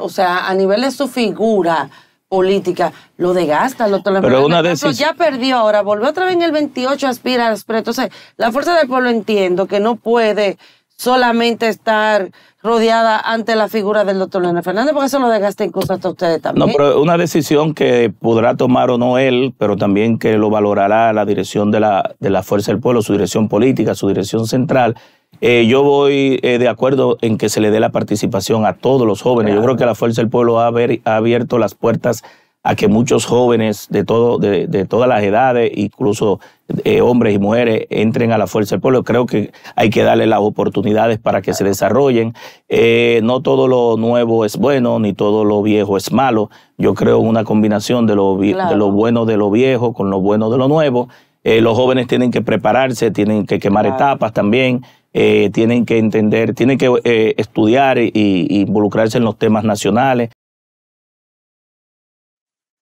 o sea, a nivel de su figura política, lo desgasta, lo Fernández. Pero una vez Ya perdió ahora, volvió otra vez en el 28, aspira, pero Entonces, la fuerza del pueblo entiendo que no puede solamente estar rodeada ante la figura del doctor Leonel Fernández, porque eso lo desgasta incluso hasta ustedes también. No, pero una decisión que podrá tomar o no él, pero también que lo valorará la dirección de la, de la Fuerza del Pueblo, su dirección política, su dirección central, eh, yo voy eh, de acuerdo en que se le dé la participación a todos los jóvenes. Yo creo que la Fuerza del Pueblo ha, abierto las puertas a que muchos jóvenes de, todo, de, todas las edades, incluso eh, hombres y mujeres, entren a la Fuerza del Pueblo. Creo que hay que darle las oportunidades para que se desarrollen. no todo lo nuevo es bueno, ni todo lo viejo es malo. Yo creo una combinación de lo, de lo bueno de lo viejo con lo bueno de lo nuevo. los jóvenes tienen que prepararse, tienen que quemar etapas también. Eh, tienen que entender, tienen que eh, estudiar e involucrarse en los temas nacionales.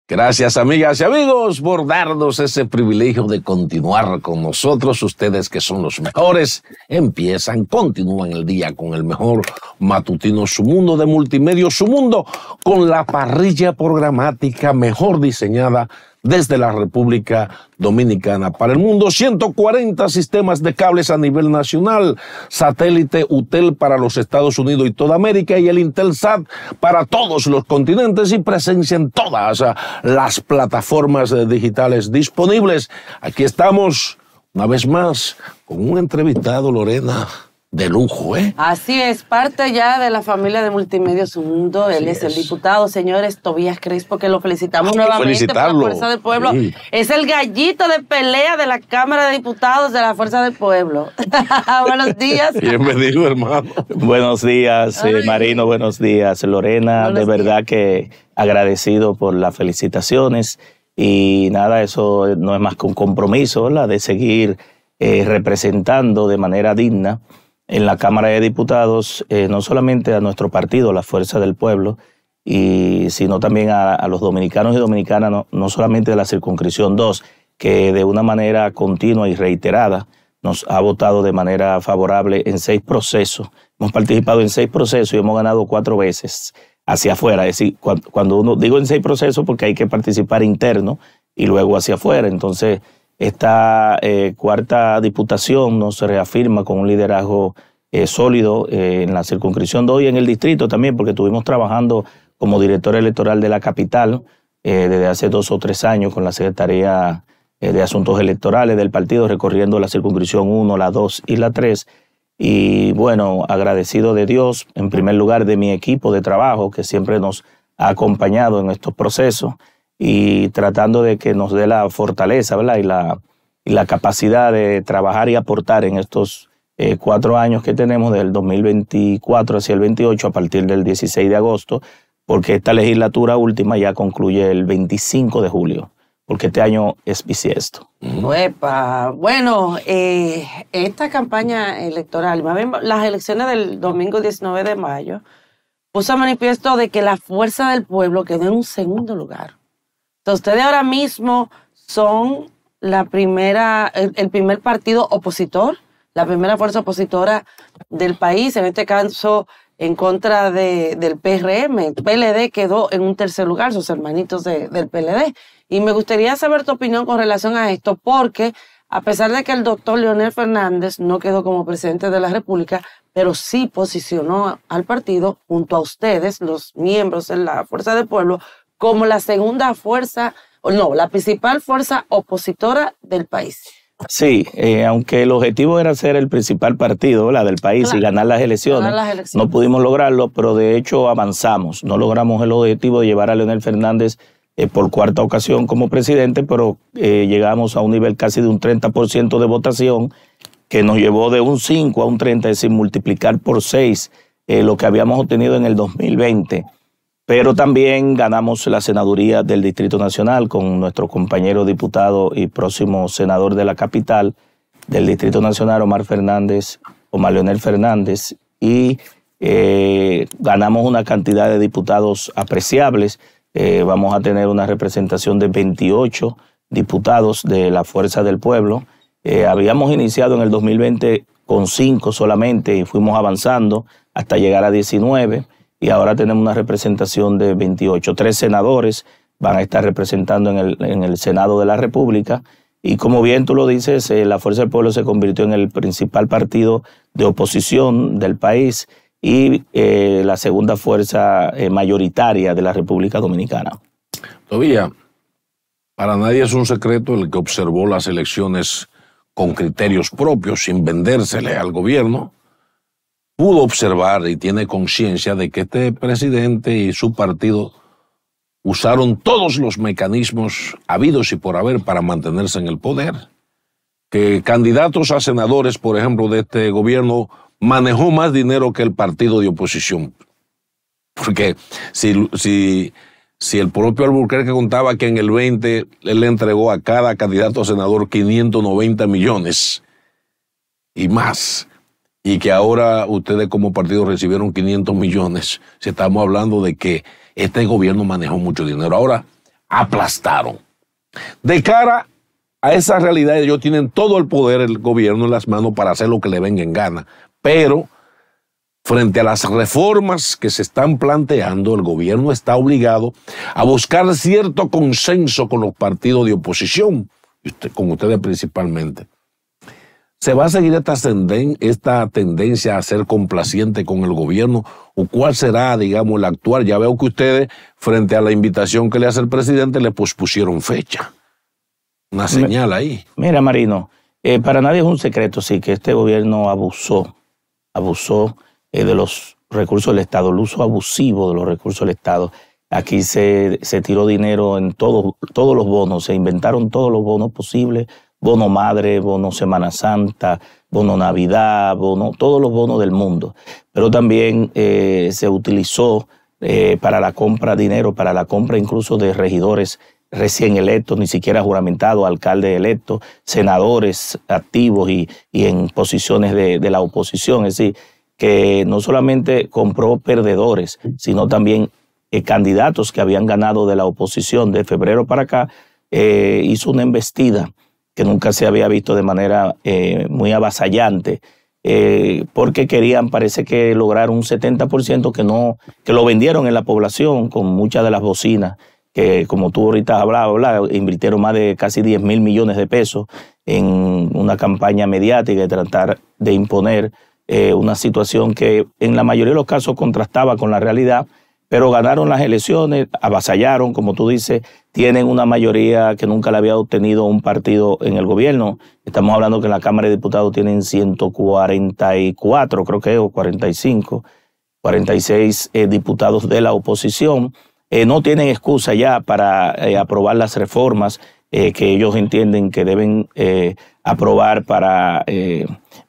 Gracias amigas y amigos por darnos ese privilegio de continuar con nosotros. Ustedes que son los mejores, empiezan, continúan el día con el mejor matutino Su Mundo de Multimedia Su Mundo, con la parrilla programática mejor diseñada desde la República Dominicana. Para el mundo, 140 sistemas de cables a nivel nacional, satélite UTEL para los Estados Unidos y toda América y el Intelsat para todos los continentes y presencia en todas las plataformas digitales disponibles. Aquí estamos, una vez más, con un entrevistado, Lorena de lujo, ¿eh? Así es, parte ya de la familia de Multimedia Mundo. Él es, el diputado, señores, Tobías Crespo, que lo felicitamos nuevamente por la Fuerza del Pueblo. Es el gallito de pelea de la Cámara de Diputados de la Fuerza del Pueblo. buenos días. Bienvenido, hermano. buenos días, eh, Marino, buenos días, Lorena. de verdad que agradecido por las felicitaciones. Y nada, eso no es más que un compromiso, la De seguir eh, representando de manera digna en la Cámara de Diputados, eh, no solamente a nuestro partido, la Fuerza del Pueblo, y, sino también a, los dominicanos y dominicanas, no, solamente de la circunscripción 2, que de una manera continua y reiterada nos ha votado de manera favorable en seis procesos. Hemos participado en seis procesos y hemos ganado cuatro veces hacia afuera. Es decir, cuando uno digo en seis procesos porque hay que participar interno y luego hacia afuera. Entonces, esta eh, cuarta diputación nos reafirma con un liderazgo eh, sólido eh, en la circunscripción de hoy, en el distrito también, porque estuvimos trabajando como director electoral de la capital desde hace dos o tres años con la Secretaría de Asuntos Electorales del partido, recorriendo la circunscripción 1, la 2 y la 3. Y bueno, agradecido de Dios, en primer lugar de mi equipo de trabajo que siempre nos ha acompañado en estos procesos y tratando de que nos dé la fortaleza ¿verdad? Y, la, la capacidad de trabajar y aportar en estos eh, cuatro años que tenemos del 2024 hacia el 28 a partir del 16 de agosto, porque esta legislatura última ya concluye el 25 de julio porque este año es bisiesto. Bueno, eh, esta campaña electoral, las elecciones del domingo 19 de mayo, puso manifiesto de que la fuerza del pueblo quedó en un segundo lugar ustedes ahora mismo son la primera, el, primer partido opositor, la primera fuerza opositora del país, en este caso en contra de, del PRM. El PLD quedó en un tercer lugar, sus hermanitos del PLD. Y me gustaría saber tu opinión con relación a esto, porque a pesar de que el doctor Leonel Fernández no quedó como presidente de la República, pero sí posicionó al partido junto a ustedes, los miembros de la Fuerza del Pueblo, como la segunda fuerza, no, la principal fuerza opositora del país. Sí, eh, aunque el objetivo era ser el principal partido la del país y ganar las, elecciones, no pudimos lograrlo, pero de hecho avanzamos. No logramos el objetivo de llevar a Leonel Fernández eh, por cuarta ocasión como presidente, pero eh, llegamos a un nivel casi de un 30% de votación que nos llevó de un 5 a un 30, es decir, multiplicar por 6 lo que habíamos obtenido en el 2020. Pero también ganamos la senaduría del Distrito Nacional con nuestro compañero diputado y próximo senador de la capital del Distrito Nacional, Omar Fernández, Omar Leonel Fernández, y eh, ganamos una cantidad de diputados apreciables. Eh, vamos a tener una representación de 28 diputados de la Fuerza del Pueblo. Eh, habíamos iniciado en el 2020 con 5 solamente y fuimos avanzando hasta llegar a 19 y ahora tenemos una representación de 28. Tres senadores van a estar representando en el, en el Senado de la República. Y como bien tú lo dices, eh, la Fuerza del Pueblo se convirtió en el principal partido de oposición del país y eh, la segunda fuerza eh, mayoritaria de la República Dominicana. Todavía, para nadie es un secreto el que observó las elecciones con criterios propios, sin vendérsele al gobierno, pudo observar y tiene conciencia de que este presidente y su partido usaron todos los mecanismos habidos y por haber para mantenerse en el poder. Que candidatos a senadores, por ejemplo, de este gobierno, manejó más dinero que el partido de oposición. Porque si, el propio Albuquerque contaba que en el 20 él le entregó a cada candidato a senador 590 millones y más, y que ahora ustedes como partido recibieron 500 millones, si estamos hablando de que este gobierno manejó mucho dinero. Ahora aplastaron. De cara a esa realidad, ellos tienen todo el poder, el gobierno en las manos para hacer lo que le venga en gana. Pero frente a las reformas que se están planteando, el gobierno está obligado a buscar cierto consenso con los partidos de oposición, con ustedes principalmente. ¿Se va a seguir esta, esta tendencia a ser complaciente con el gobierno? ¿O cuál será, digamos, el actual? Ya veo que ustedes, frente a la invitación que le hace el presidente, le pospusieron fecha. Una señal ahí. Mira, Marino, eh, para nadie es un secreto, sí, que este gobierno abusó, abusó eh, de los recursos del Estado, el uso abusivo de los recursos del Estado. Aquí se, tiró dinero en todos los bonos, se inventaron todos los bonos posibles bono madre, bono Semana Santa, bono Navidad, bono, todos los bonos del mundo. Pero también eh, se utilizó eh, para la compra de dinero, para la compra incluso de regidores recién electos, ni siquiera juramentados, alcaldes electos, senadores activos y, en posiciones de, la oposición. Es decir, que no solamente compró perdedores, sino también eh, candidatos que habían ganado de la oposición de febrero para acá, hizo una embestida que nunca se había visto de manera eh, muy avasallante, eh, porque querían, parece que, lograr un 70% que, no, que lo vendieron en la población con muchas de las bocinas que como tú ahorita hablabas, invirtieron más de casi 10 mil millones de pesos en una campaña mediática de tratar de imponer eh, una situación que en la mayoría de los casos contrastaba con la realidad pero ganaron las elecciones, avasallaron, como tú dices, tienen una mayoría que nunca la había obtenido un partido en el gobierno. Estamos hablando que en la Cámara de Diputados tienen 144, creo que, o 45, 46 eh, diputados de la oposición. Eh, no tienen excusa ya para eh, aprobar las reformas que ellos entienden que deben aprobar para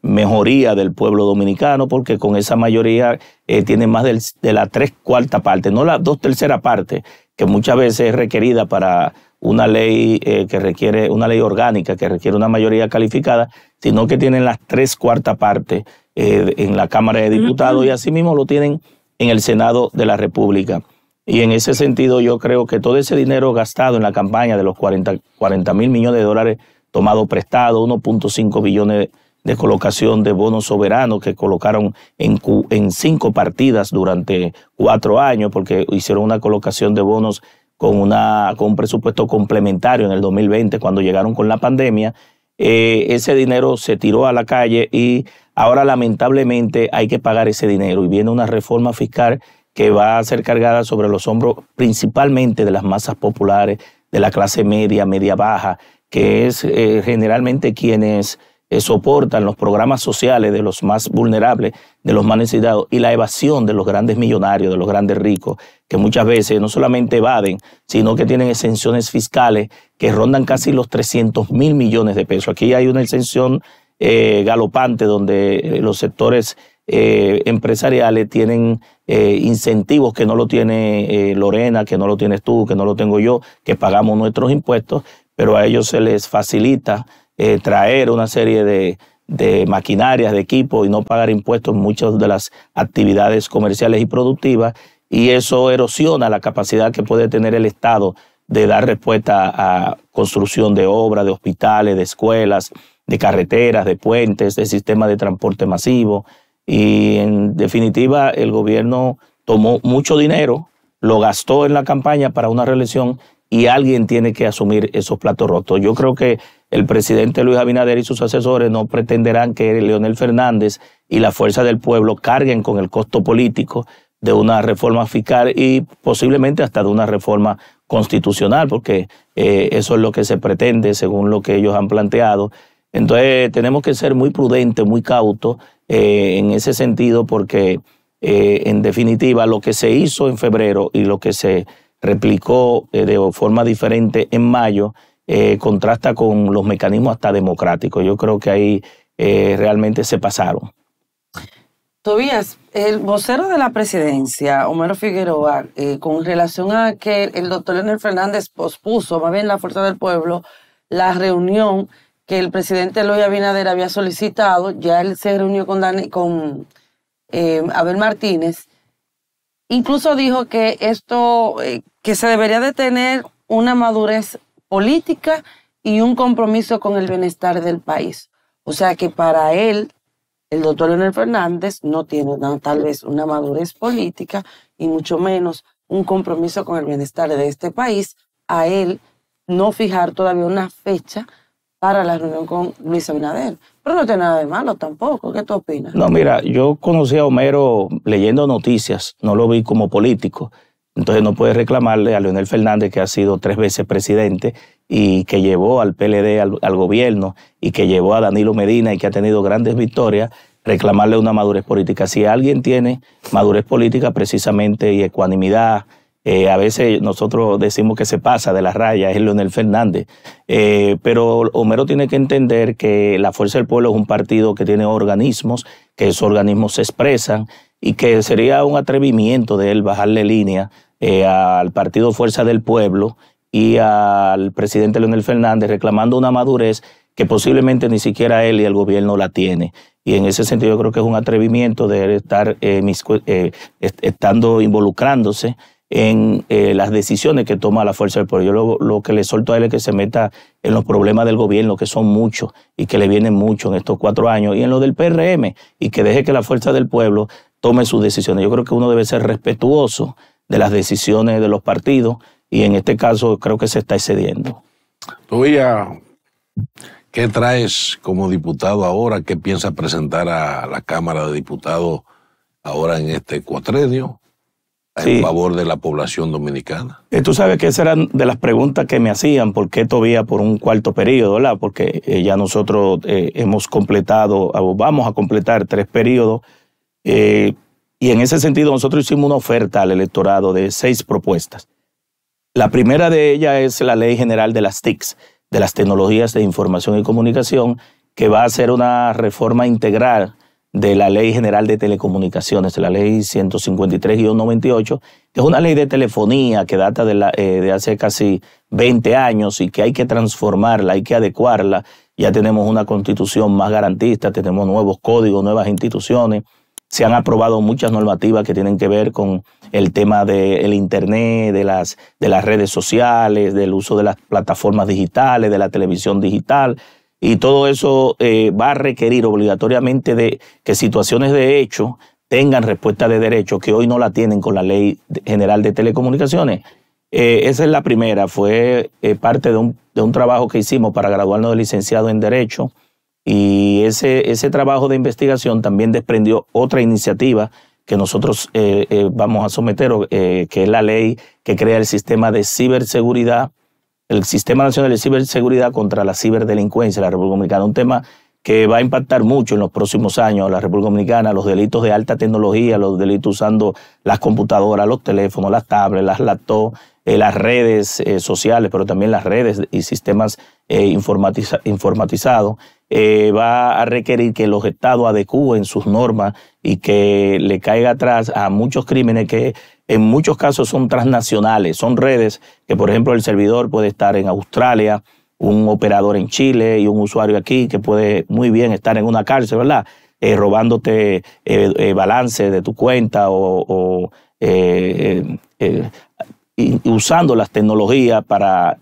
mejoría del pueblo dominicano, porque con esa mayoría eh, tienen más de la tres cuarta parte, no la dos tercera parte, que muchas veces es requerida para una ley eh, que requiere, una ley orgánica que requiere una mayoría calificada, sino que tienen las tres cuarta parte eh, en la Cámara de Diputados y asimismo lo tienen en el Senado de la República. Y en ese sentido yo creo que todo ese dinero gastado en la campaña de los 40, 40 mil millones de dólares tomado prestado, 1.5 billones de de colocación de bonos soberanos que colocaron en, cinco partidas durante cuatro años, porque hicieron una colocación de bonos con, una, con un presupuesto complementario en el 2020 cuando llegaron con la pandemia. Eh, ese dinero se tiró a la calle y ahora lamentablemente hay que pagar ese dinero y viene una reforma fiscal que va a ser cargada sobre los hombros principalmente de las masas populares, de la clase media, media baja, que es eh, generalmente quienes eh, soportan los programas sociales de los más vulnerables, de los más necesitados, y la evasión de los grandes millonarios, de los grandes ricos, que muchas veces no solamente evaden, sino que tienen exenciones fiscales que rondan casi los 300 mil millones de pesos. Aquí hay una exención eh, galopante donde eh, los sectores empresariales tienen incentivos que no lo tiene Lorena, que no lo tienes tú, que no lo tengo yo, que pagamos nuestros impuestos, pero a ellos se les facilita eh, traer una serie de, de maquinarias, de equipos y no pagar impuestos en muchas de las actividades comerciales y productivas. Y eso erosiona la capacidad que puede tener el Estado de dar respuesta a construcción de obras, de hospitales, de escuelas, de carreteras, de puentes, de sistemas de transporte masivo. Y en definitiva, el gobierno tomó mucho dinero, lo gastó en la campaña para una reelección y alguien tiene que asumir esos platos rotos. Yo creo que el presidente Luis Abinader y sus asesores no pretenderán que Leonel Fernández y la fuerza del pueblo carguen con el costo político de una reforma fiscal y posiblemente hasta de una reforma constitucional, porque eh, eso es lo que se pretende según lo que ellos han planteado. Entonces tenemos que ser muy prudentes, muy cautos eh, en ese sentido, porque eh, en definitiva lo que se hizo en febrero y lo que se replicó de forma diferente en mayo, eh, contrasta con los mecanismos hasta democráticos. Yo creo que ahí eh, realmente se pasaron. Tobías, el vocero de la presidencia, Homero Figueroa, eh, con relación a que el doctor Leonel Fernández pospuso, más bien la Fuerza del Pueblo, la reunión que el presidente Eloy Abinader había solicitado, ya él se reunió con, Abel Martínez, incluso dijo que esto, que se debería de tener una madurez política y un compromiso con el bienestar del país. O sea que para él, el doctor Leonel Fernández no tiene tal vez una madurez política y mucho menos un compromiso con el bienestar de este país. A él no fijar todavía una fecha para la reunión con Luis Abinader. Pero no tiene nada de malo tampoco. ¿Qué tú opinas? No, mira, yo conocí a Homero leyendo noticias, no lo vi como político. Entonces no puede reclamarle a Leonel Fernández, que ha sido tres veces presidente y que llevó al PLD al, gobierno y que llevó a Danilo Medina y que ha tenido grandes victorias, reclamarle una madurez política. Si alguien tiene madurez política precisamente y ecuanimidad, eh, a veces nosotros decimos que se pasa de la raya, es Leonel Fernández. Eh, pero Homero tiene que entender que la Fuerza del Pueblo es un partido que tiene organismos, que esos organismos se expresan y que sería un atrevimiento de él bajarle línea eh, al partido Fuerza del Pueblo y al presidente Leonel Fernández reclamando una madurez que posiblemente ni siquiera él y el gobierno la tiene. Y en ese sentido yo creo que es un atrevimiento de estar eh, eh, estando involucrándose en las decisiones que toma la fuerza del pueblo. Yo lo, lo, que le solto a él es que se meta en los problemas del gobierno, que son muchos y que le vienen mucho en estos cuatro años, y en lo del PRM, y que deje que la fuerza del pueblo tome sus decisiones. Yo creo que uno debe ser respetuoso de las decisiones de los partidos y en este caso creo que se está excediendo. Tobía, ¿qué traes como diputado ahora? ¿Qué piensa presentar a la Cámara de Diputados ahora en este cuatrenio? en favor de la población dominicana. Eh, tú sabes que esas eran de las preguntas que me hacían, ¿por qué todavía por un cuarto periodo? Porque eh, ya nosotros eh, hemos completado, vamos a completar tres periodos. Y en ese sentido nosotros hicimos una oferta al electorado de seis propuestas. La primera de ellas es la ley general de las TICs, de las tecnologías de información y comunicación, que va a ser una reforma integral de la Ley General de Telecomunicaciones, de la Ley 153-98, que es una ley de telefonía que data de, la, eh, de, hace casi 20 años y que hay que transformarla, hay que adecuarla. Ya tenemos una constitución más garantista, tenemos nuevos códigos, nuevas instituciones, se han aprobado muchas normativas que tienen que ver con el tema del Internet, de las, de las redes sociales, del uso de las plataformas digitales, de la televisión digital. Y todo eso eh, va a requerir obligatoriamente de que situaciones de hecho tengan respuesta de derecho que hoy no la tienen con la Ley General de Telecomunicaciones. Eh, esa es la primera, fue eh, parte de un, de un trabajo que hicimos para graduarnos de licenciado en Derecho y ese, ese trabajo de investigación también desprendió otra iniciativa que nosotros eh, eh, vamos a someter, eh, que es la ley que crea el sistema de ciberseguridad, el Sistema Nacional de Ciberseguridad contra la Ciberdelincuencia en la República Dominicana, un tema que va a impactar mucho en los próximos años la República Dominicana, los delitos de alta tecnología, los delitos usando las computadoras, los teléfonos, las tablets, las laptops, las redes sociales, pero también las redes y sistemas informatizados. Eh, va a requerir que los estados adecúen sus normas y que le caiga atrás a muchos crímenes que en muchos casos son transnacionales, son redes que, por ejemplo, el servidor puede estar en Australia, un operador en Chile y un usuario aquí que puede muy bien estar en una cárcel, ¿verdad? Eh, robándote eh, balance de tu cuenta o, usando las tecnologías para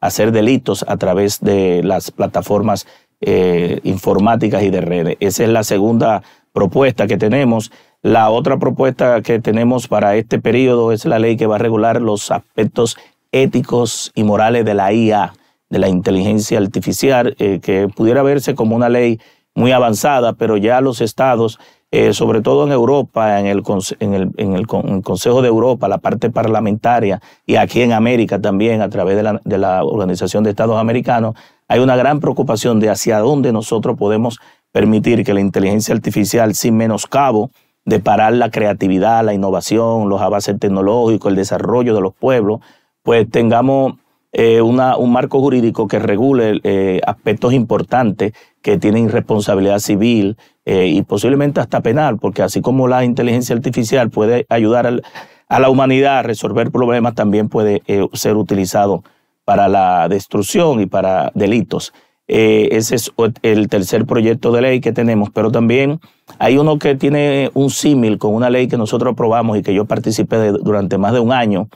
hacer delitos a través de las plataformas eh, informáticas y de redes. Esa es la segunda propuesta que tenemos. La otra propuesta que tenemos para este periodo es la ley que va a regular los aspectos éticos y morales de la IA, de la inteligencia artificial, eh, que pudiera verse como una ley muy avanzada, pero ya los estados eh, sobre todo en Europa, en el, el, Consejo de Europa, la parte parlamentaria, y aquí en América también, a través de la, de la Organización de Estados Americanos, hay una gran preocupación de hacia dónde nosotros podemos permitir que la inteligencia artificial, sin menoscabo, de parar la creatividad, la innovación, los avances tecnológicos, el desarrollo de los pueblos, pues tengamos eh, un marco jurídico que regule eh, aspectos importantes que tienen responsabilidad civil eh, y posiblemente hasta penal, porque así como la inteligencia artificial puede ayudar a la humanidad a resolver problemas, también puede eh, ser utilizado para la destrucción y para delitos. Eh, ese es el tercer proyecto de ley que tenemos, pero también hay uno que tiene un símil con una ley que nosotros aprobamos y que yo participé durante más de un año,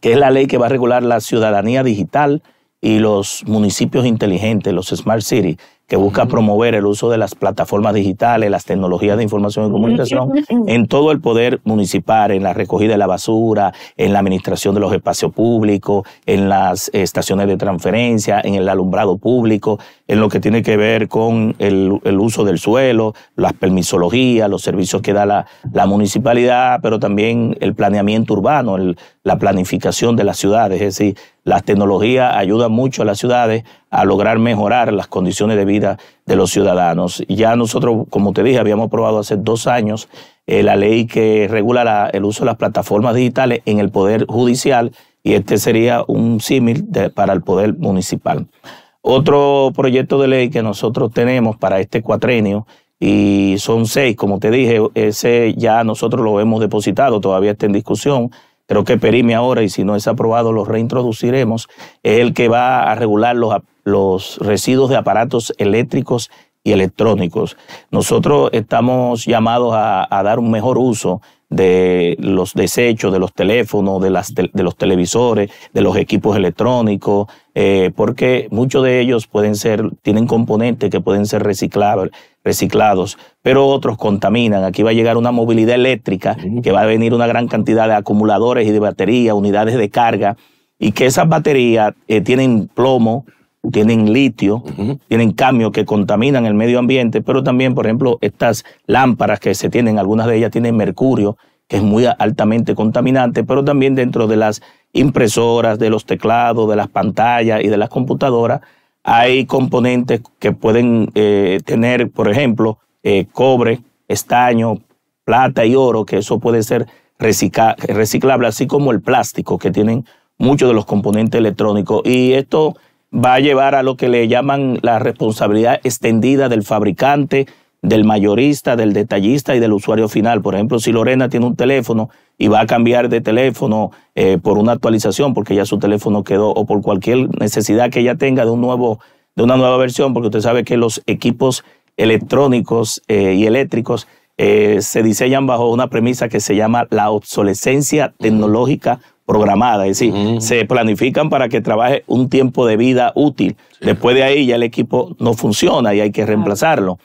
que es la ley que va a regular la ciudadanía digital y los municipios inteligentes, los smart cities que busca promover el uso de las plataformas digitales, las tecnologías de información y comunicación en todo el poder municipal, en la recogida de la basura, en la administración de los espacios públicos, en las estaciones de transferencia, en el alumbrado público, en lo que tiene que ver con el, uso del suelo, las permisologías, los servicios que da la, municipalidad, pero también el planeamiento urbano, la planificación de las ciudades, es decir, las tecnologías ayudan mucho a las ciudades a lograr mejorar las condiciones de vida de los ciudadanos. Ya nosotros, como te dije, habíamos aprobado hace dos años eh, la ley que regula el uso de las plataformas digitales en el Poder Judicial y este sería un símil para el Poder Municipal. Otro proyecto de ley que nosotros tenemos para este cuatrenio y son seis, como te dije, ese ya nosotros lo hemos depositado, todavía está en discusión, creo que Perime ahora, y si no es aprobado, los reintroduciremos, es el que va a regular los, residuos de aparatos eléctricos y electrónicos. Nosotros estamos llamados a dar un mejor uso de los desechos, de los teléfonos, de, las de los televisores, de los equipos electrónicos, eh, porque muchos de ellos pueden ser, tienen componentes que pueden ser reciclables, reciclados, pero otros contaminan. Aquí va a llegar una movilidad eléctrica, que va a venir una gran cantidad de acumuladores y de baterías, unidades de carga, y que esas baterías eh, tienen plomo, tienen litio, tienen cambios que contaminan el medio ambiente, pero también, por ejemplo, estas lámparas que se tienen, algunas de ellas tienen mercurio, que es muy altamente contaminante, pero también dentro de las impresoras, de los teclados, de las pantallas y de las computadoras, hay componentes que pueden eh, tener, por ejemplo, eh, cobre, estaño, plata y oro, que eso puede ser reciclable, así como el plástico que tienen muchos de los componentes electrónicos. Y esto va a llevar a lo que le llaman la responsabilidad extendida del fabricante, del mayorista, del detallista y del usuario final. Por ejemplo, si Lorena tiene un teléfono y va a cambiar de teléfono eh, por una actualización porque ya su teléfono quedó o por cualquier necesidad que ella tenga de, un nuevo, de una nueva versión, porque usted sabe que los equipos electrónicos eh, y eléctricos eh, se diseñan bajo una premisa que se llama la obsolescencia tecnológica programada, es decir, se planifican para que trabaje un tiempo de vida útil. Después de ahí ya el equipo no funciona y hay que reemplazarlo.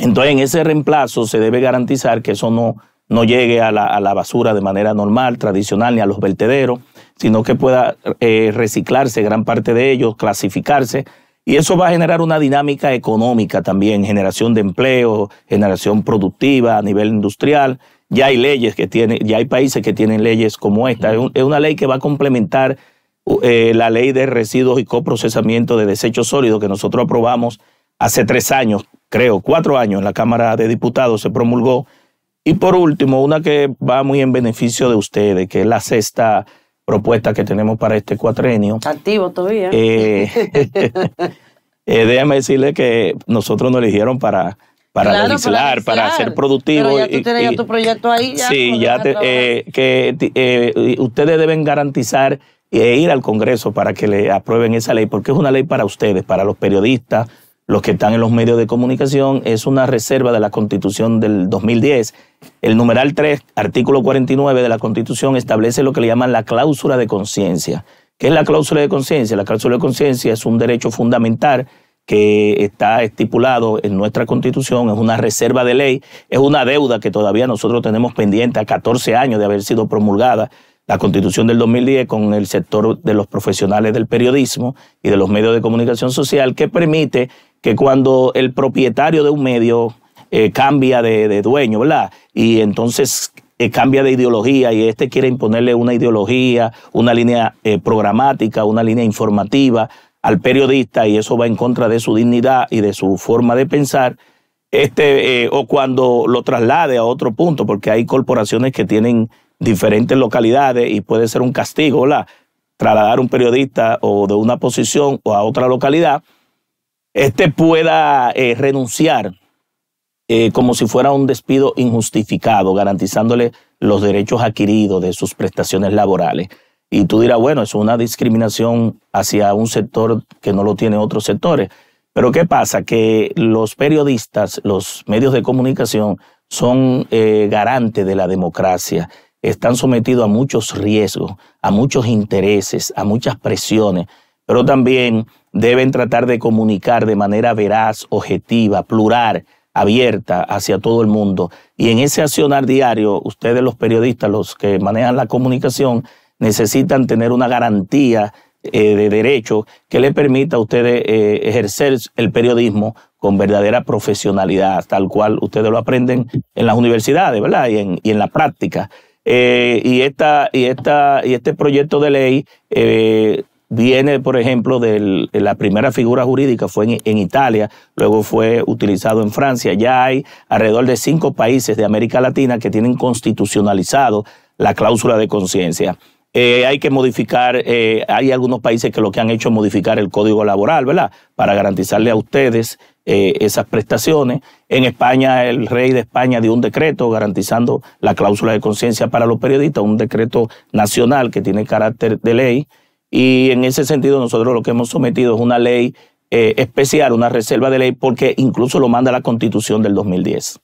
Entonces, en ese reemplazo se debe garantizar que eso no, no llegue a la, basura de manera normal, tradicional, ni a los vertederos, sino que pueda eh, reciclarse gran parte de ellos, clasificarse. Y eso va a generar una dinámica económica también, generación de empleo, generación productiva a nivel industrial ya hay leyes que tienen, ya hay países que tienen leyes como esta. Es una ley que va a complementar uh, eh, la ley de residuos y coprocesamiento de desechos sólidos que nosotros aprobamos hace tres años, creo, cuatro años en la Cámara de Diputados se promulgó. Y por último, una que va muy en beneficio de ustedes, que es la sexta propuesta que tenemos para este cuatrenio. Activo todavía. Eh, eh, déjame decirle que nosotros nos eligieron para para legislar, para, ser productivo. Pero tú tu proyecto ahí. sí, ya eh, que eh, ustedes deben garantizar e ir al Congreso para que le aprueben esa ley, porque es una ley para ustedes, para los periodistas, los que están en los medios de comunicación, es una reserva de la Constitución del 2010. El numeral 3, artículo 49 de la Constitución, establece lo que le llaman la cláusula de conciencia. ¿Qué es la cláusula de conciencia? La cláusula de conciencia es un derecho fundamental que está estipulado en nuestra constitución, es una reserva de ley, es una deuda que todavía nosotros tenemos pendiente a 14 años de haber sido promulgada la constitución del 2010 con el sector de los profesionales del periodismo y de los medios de comunicación social, que permite que cuando el propietario de un medio eh, cambia de, dueño, ¿verdad? Y entonces eh, cambia de ideología y este quiere imponerle una ideología, una línea eh, programática, una línea informativa al periodista y eso va en contra de su dignidad y de su forma de pensar, este, eh, o cuando lo traslade a otro punto, porque hay corporaciones que tienen diferentes localidades y puede ser un castigo, la Trasladar un periodista o de una posición o a otra localidad, este pueda eh, renunciar eh, como si fuera un despido injustificado, garantizándole los derechos adquiridos de sus prestaciones laborales. Y tú dirás, bueno, es una discriminación hacia un sector que no lo tiene otros sectores. Pero ¿qué pasa? Que los periodistas, los medios de comunicación son eh, garantes de la democracia, están sometidos a muchos riesgos, a muchos intereses, a muchas presiones, pero también deben tratar de comunicar de manera veraz, objetiva, plural, abierta hacia todo el mundo. Y en ese accionar diario, ustedes los periodistas, los que manejan la comunicación, necesitan tener una garantía eh, de derecho que le permita a ustedes eh, ejercer el periodismo con verdadera profesionalidad, tal cual ustedes lo aprenden en las universidades, ¿verdad? Y en, la práctica. Eh, y, esta, y, esta, y este proyecto de ley viene, por ejemplo, de la primera figura jurídica fue en, en, Italia, luego fue utilizado en Francia. Ya hay alrededor de cinco países de América Latina que tienen constitucionalizado la cláusula de conciencia. Eh, hay que modificar, eh, hay algunos países que lo que han hecho es modificar el código laboral, ¿verdad? Para garantizarle a ustedes eh, esas prestaciones. En España, el rey de España dio un decreto garantizando la cláusula de conciencia para los periodistas, un decreto nacional que tiene carácter de ley. Y en ese sentido, nosotros lo que hemos sometido es una ley especial, una reserva de ley, porque incluso lo manda la constitución del 2010.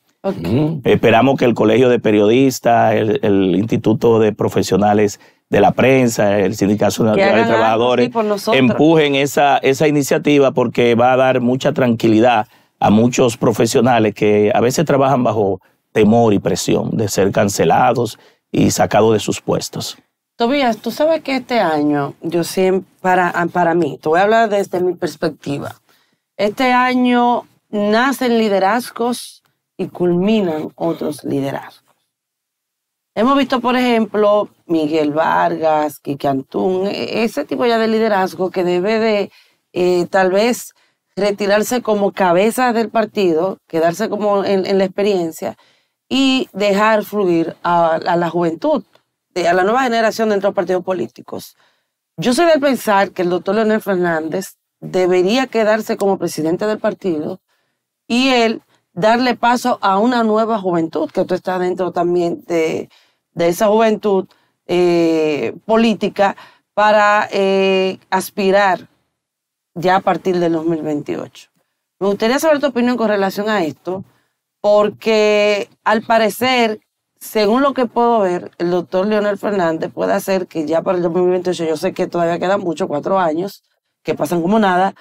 Esperamos que el Colegio de Periodistas, el, Instituto de Profesionales de la Prensa, el Sindicato de Trabajadores empujen esa, esa iniciativa porque va a dar mucha tranquilidad a muchos profesionales que a veces trabajan bajo temor y presión de ser cancelados y sacados de sus puestos. Tobías, tú sabes que este año, yo siempre, para, ah, para mí, te voy a hablar desde mi perspectiva, este año nacen liderazgos y culminan otros liderazgos. Hemos visto, por ejemplo, Miguel Vargas, Kiki Antún, e-, ese tipo ya de liderazgo que debe de eh, tal vez retirarse como cabeza del partido, quedarse como en, la experiencia y dejar fluir a, la juventud, a la nueva generación dentro de los partidos políticos. Yo soy de pensar que el doctor Leonel Fernández debería quedarse como presidente del partido y él darle paso a una nueva juventud, que tú estás dentro también de, esa juventud eh, política para eh, aspirar ya a partir del 2028. Me gustaría saber tu opinión con relación a esto, porque al parecer, según lo que puedo ver, el doctor Leonel Fernández puede hacer que ya para el 2028, yo sé que todavía quedan muchos, cuatro años, que pasan como nada,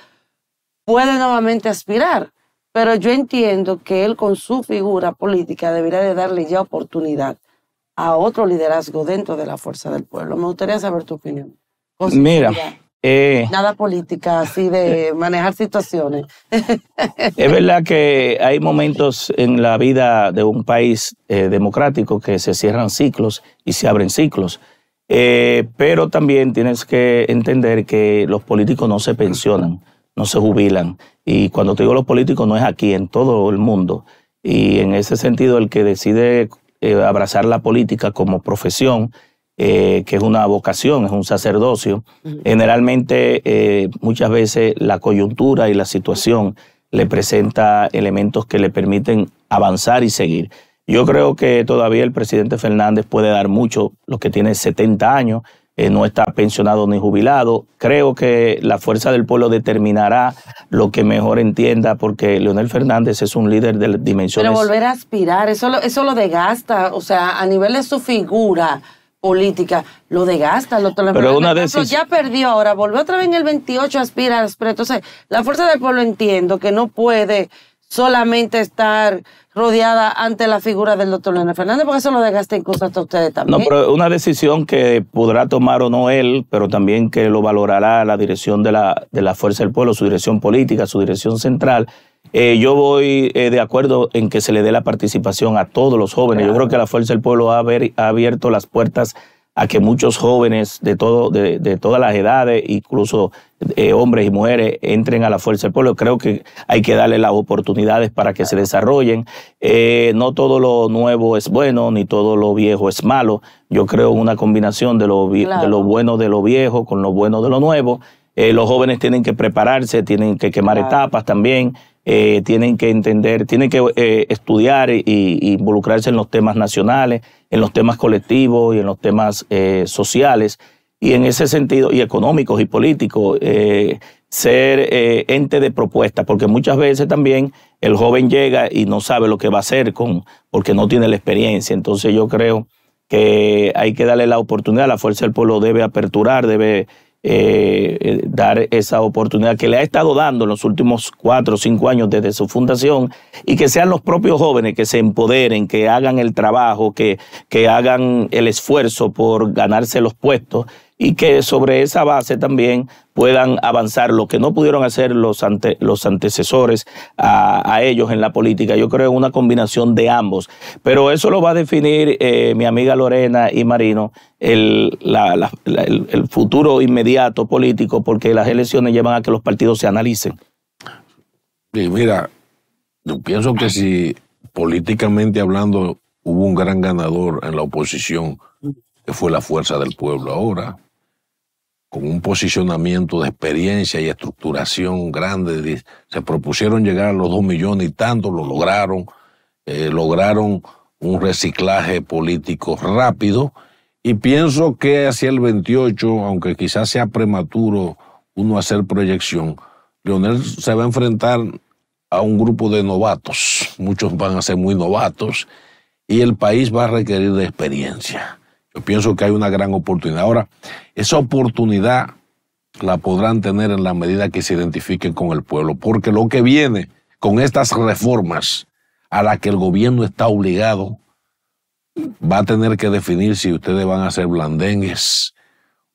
puede nuevamente aspirar pero yo entiendo que él con su figura política debería de darle ya oportunidad a otro liderazgo dentro de la fuerza del pueblo. Me gustaría saber tu opinión. Mira. Eh, Nada política, así de manejar situaciones. es verdad que hay momentos en la vida de un país eh, democrático que se cierran ciclos y se abren ciclos. Eh, pero también tienes que entender que los políticos no se pensionan no se jubilan. Y cuando te digo los políticos, no es aquí, en todo el mundo. Y en ese sentido, el que decide eh, abrazar la política como profesión, eh, que es una vocación, es un sacerdocio, generalmente eh, muchas veces la coyuntura y la situación le presenta elementos que le permiten avanzar y seguir. Yo creo que todavía el presidente Fernández puede dar mucho, los que tiene 70 años, eh, no está pensionado ni jubilado. Creo que la fuerza del pueblo determinará lo que mejor entienda, porque Leonel Fernández es un líder de dimensiones. Pero volver a aspirar, eso lo, eso lo desgasta, o sea, a nivel de su figura política, lo degasta. lo Pero una vez ya perdió ahora, volvió otra vez en el 28 a aspirar, entonces la fuerza del pueblo entiendo que no puede solamente estar rodeada ante la figura del doctor Leonel Fernández, porque eso lo dejaste incluso hasta ustedes también. No, pero una decisión que podrá tomar o no él, pero también que lo valorará la dirección de la, Fuerza del Pueblo, su dirección política, su dirección central. Eh, yo voy eh, de acuerdo en que se le dé la participación a todos los jóvenes. Yo creo que la Fuerza del Pueblo ha, ha abierto las puertas a que muchos jóvenes de, todo, de, todas las edades, incluso eh, hombres y mujeres, entren a la fuerza del pueblo. Creo que hay que darle las oportunidades para que se desarrollen. Eh, no todo lo nuevo es bueno, ni todo lo viejo es malo. Yo creo una combinación de lo, de lo bueno de lo viejo con lo bueno de lo nuevo. Eh, los jóvenes tienen que prepararse, tienen que quemar etapas también. Eh, tienen que entender, tienen que eh, estudiar e involucrarse en los temas nacionales, en los temas colectivos y en los temas eh, sociales. Y en ese sentido, y económicos y políticos, ser ente de propuesta, porque muchas veces también el joven llega y no sabe lo que va a hacer con, porque no tiene la experiencia. Entonces yo creo que hay que darle la oportunidad, la fuerza del pueblo debe aperturar, debe eh, eh, dar esa oportunidad que le ha estado dando en los últimos cuatro o cinco años desde su fundación y que sean los propios jóvenes que se empoderen, que hagan el trabajo, que, que hagan el esfuerzo por ganarse los puestos y que sobre esa base también puedan avanzar, lo que no pudieron hacer los, ante, los antecesores a, ellos en la política. Yo creo una combinación de ambos. Pero eso lo va a definir eh, mi amiga Lorena y Marino, el, la, el, futuro inmediato político, porque las elecciones llevan a que los partidos se analicen. Y mira, yo pienso que si políticamente hablando hubo un gran ganador en la oposición, que fue la fuerza del pueblo ahora, con un posicionamiento de experiencia y estructuración grande, se propusieron llegar a los dos millones y tanto, lo lograron, eh, lograron un reciclaje político rápido y pienso que hacia el 28, aunque quizás sea prematuro uno hacer proyección, Leonel se va a enfrentar a un grupo de novatos, muchos van a ser muy novatos y el país va a requerir de experiencia. Yo pienso que hay una gran oportunidad. Ahora, esa oportunidad la podrán tener en la medida que se identifiquen con el pueblo, porque lo que viene con estas reformas a las que el gobierno está obligado va a tener que definir si ustedes van a ser blandengues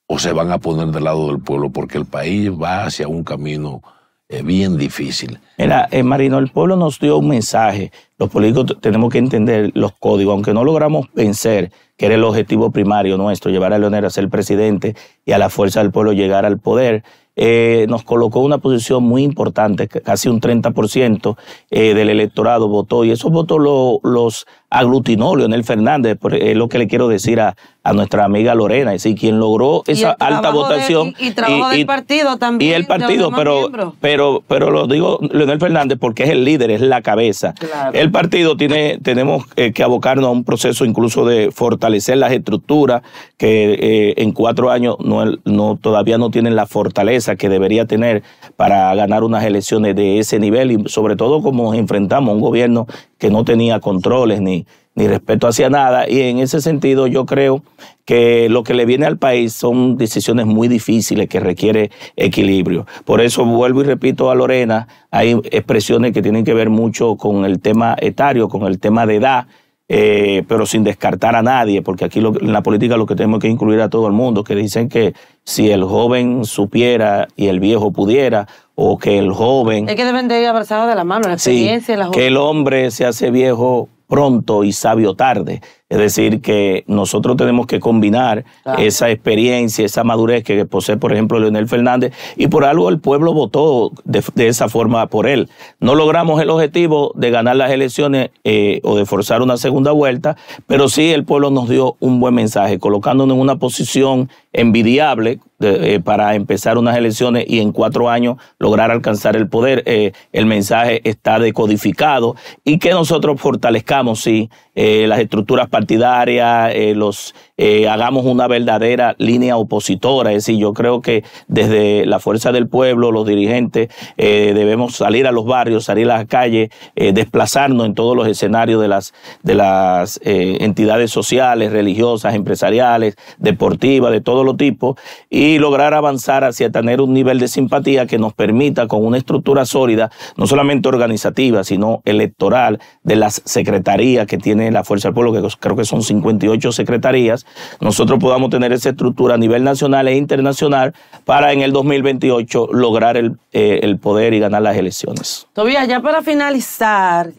o se van a poner del lado del pueblo, porque el país va hacia un camino es bien difícil. Mira, eh, Marino, el pueblo nos dio un mensaje. Los políticos tenemos que entender los códigos, aunque no logramos vencer, que era el objetivo primario nuestro, llevar a Leonel a ser presidente y a la fuerza del pueblo llegar al poder. Eh, nos colocó una posición muy importante, casi un 30% eh, del electorado votó y esos votos los aglutinó Leonel Fernández, es lo que le quiero decir a, nuestra amiga Lorena, es decir, quien logró esa alta votación. y, el trabajo partido también. Y el partido, pero, pero, pero lo digo Leonel Fernández porque es el líder, es la cabeza. El partido tiene, tenemos eh, que abocarnos a un proceso incluso de fortalecer las estructuras que eh, en cuatro años no, todavía no tienen la fortaleza que debería tener para ganar unas elecciones de ese nivel y sobre todo como enfrentamos a un gobierno que no tenía controles ni, ni respeto hacia nada. Y en ese sentido yo creo que lo que le viene al país son decisiones muy difíciles que requiere equilibrio. Por eso vuelvo y repito a Lorena, hay expresiones que tienen que ver mucho con el tema etario, con el tema de edad eh, pero sin descartar a nadie, porque aquí en la política lo que tenemos que incluir a todo el mundo, que dicen que si el joven supiera y el viejo pudiera, o que el joven... Es que deben de ir abrazados de la mano, la experiencia la Que el hombre se hace viejo pronto y sabio tarde. Es decir, que nosotros tenemos que combinar esa experiencia, esa madurez que posee, por ejemplo, Leonel Fernández, y por algo el pueblo votó de, esa forma por él. No logramos el objetivo de ganar las elecciones eh, o de forzar una segunda vuelta, pero sí el pueblo nos dio un buen mensaje, colocándonos en una posición envidiable eh, para empezar unas elecciones y en cuatro años lograr alcanzar el poder. Eh, el mensaje está decodificado y que nosotros fortalezcamos, sí, las estructuras para partidaria eh, los eh, hagamos una verdadera línea opositora. Es decir, yo creo que desde la fuerza del pueblo, los dirigentes, eh, debemos salir a los barrios, salir a las calles, desplazarnos en todos los escenarios de las, de las entidades sociales, religiosas, empresariales, deportivas, de todo lo tipo, y lograr avanzar hacia tener un nivel de simpatía que nos permita con una estructura sólida, no solamente organizativa, sino electoral, de las secretarías que tiene la Fuerza del Pueblo, que que son 58 secretarías, nosotros podamos tener esa estructura a nivel nacional e internacional para en el 2028 lograr eh, el, poder y ganar las elecciones. Tobías, ya para finalizar,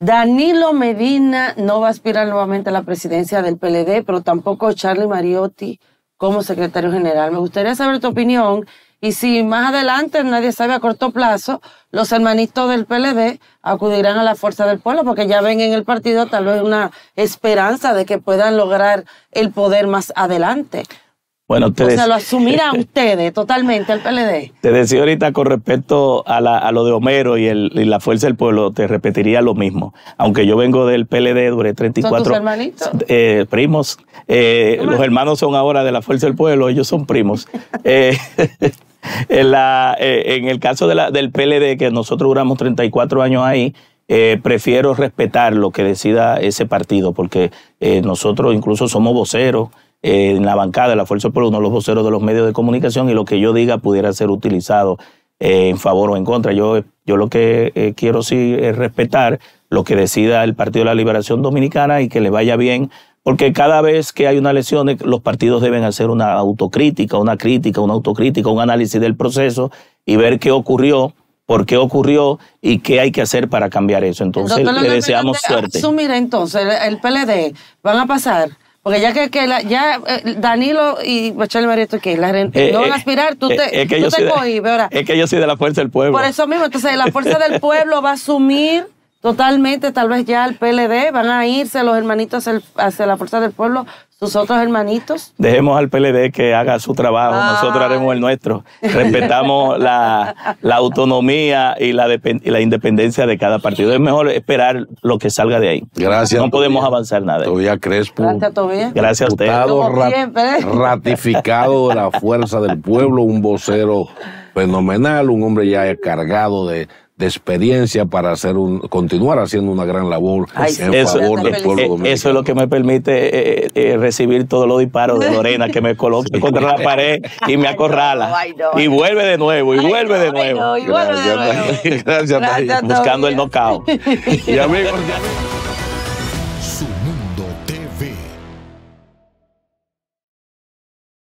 Danilo Medina no va a aspirar nuevamente a la presidencia del PLD, pero tampoco Charlie Mariotti como secretario general. Me gustaría saber tu opinión y si más adelante nadie sabe a corto plazo, los hermanitos del PLD acudirán a la fuerza del pueblo porque ya ven en el partido tal vez una esperanza de que puedan lograr el poder más adelante. Bueno, te o sea, lo asumirán ustedes totalmente el PLD. Te decía ahorita con respecto a, lo de Homero y, la fuerza del pueblo, te repetiría lo mismo. Aunque yo vengo del PLD, duré 34 ¿Son tus hermanitos? Eh, primos. Eh, los hermanos son ahora de la fuerza del pueblo, ellos son primos. Eh, en, el caso del PLD, que nosotros duramos 34 años ahí, prefiero respetar lo que decida ese partido, porque nosotros incluso somos voceros en la bancada de la Fuerza Popular uno los voceros de los medios de comunicación, y lo que yo diga pudiera ser utilizado eh, en favor o en contra. Yo, yo lo que eh, quiero sí es eh, respetar lo que decida el Partido de la Liberación Dominicana y que le vaya bien, porque cada vez que hay una lesión, los partidos deben hacer una autocrítica, una crítica, una autocrítica, un análisis del proceso y ver qué ocurrió por qué ocurrió y qué hay que hacer para cambiar eso. Entonces, le deseamos suerte. mira, entonces el PLD, van a pasar porque ya que, que la, ya eh, Danilo y Michelle Barreto que la, eh, no van a eh, aspirar, tú te, te Es que yo soy de la fuerza del pueblo. Por eso mismo, entonces la fuerza del pueblo va a asumir Totalmente, tal vez ya el PLD van a irse los hermanitos hacia, la fuerza del pueblo, sus otros hermanitos. Dejemos al PLD que haga su trabajo, ah. nosotros haremos el nuestro. Respetamos la, autonomía y la, la, independencia de cada partido. Es mejor esperar lo que salga de ahí. Gracias. No podemos avanzar nada. ya Crespo. Gracias, Tobía. Gracias a usted. ratificado de la fuerza del pueblo, un vocero fenomenal, un hombre ya cargado de de experiencia para hacer un, continuar haciendo una gran labor en eh, eso, favor del pueblo dominicano. Eso es lo que me permite eh, eh, recibir todos los disparos de Lorena que me coloca contra la pared y me acorrala. y vuelve de nuevo, y vuelve de nuevo. gracias, Gracias, Buscando el knockout. y amigos,